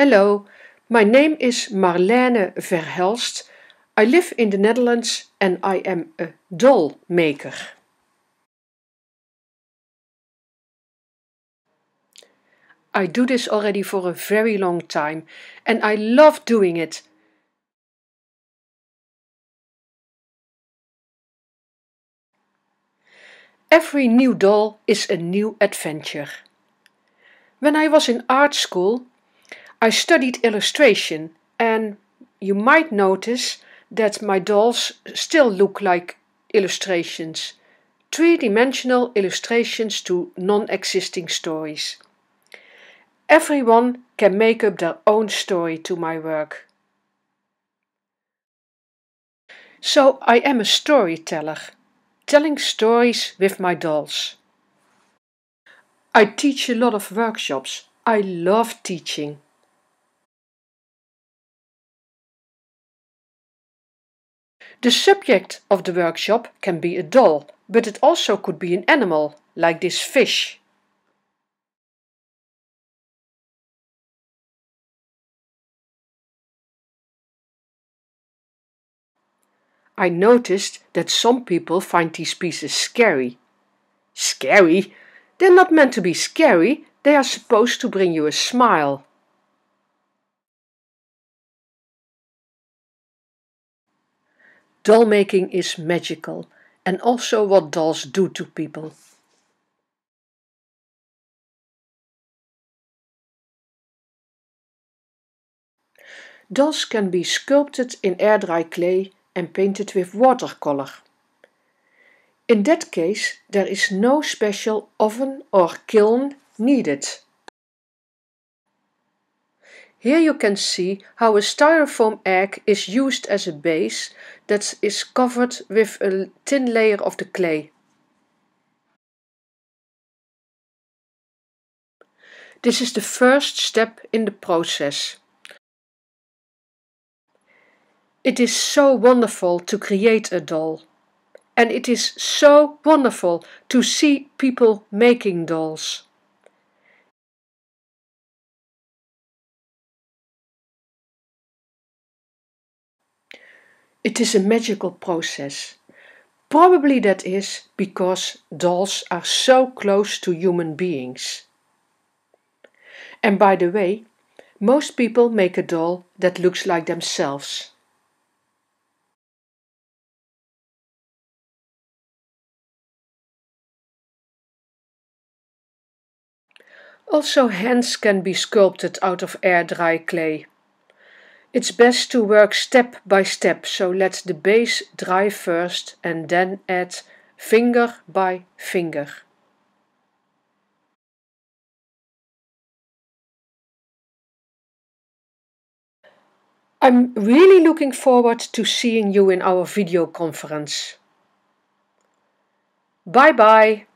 Hello, my name is Marlene Verhelst. I live in the Netherlands and I am a doll maker. I do this already for a very long time and I love doing it. Every new doll is a new adventure. When I was in art school, I studied illustration and you might notice that my dolls still look like illustrations, three-dimensional illustrations to non-existing stories. Everyone can make up their own story to my work. So I am a storyteller, telling stories with my dolls. I teach a lot of workshops. I love teaching. The subject of the workshop can be a doll, but it also could be an animal, like this fish. I noticed that some people find these pieces scary. Scary? They're not meant to be scary, they are supposed to bring you a smile. Doll making is magical, and also what dolls do to people. Dolls can be sculpted in air-dry clay and painted with watercolor. In that case, there is no special oven or kiln needed. Here you can see how a styrofoam egg is used as a base that is covered with a thin layer of the clay. This is the first step in the process. It is so wonderful to create a doll. And it is so wonderful to see people making dolls. It is a magical process. Probably that is because dolls are so close to human beings. And by the way, most people make a doll that looks like themselves. Also hands can be sculpted out of air dry clay. It's best to work step by step, so let the base dry first and then add finger by finger. I'm really looking forward to seeing you in our video conference. Bye bye!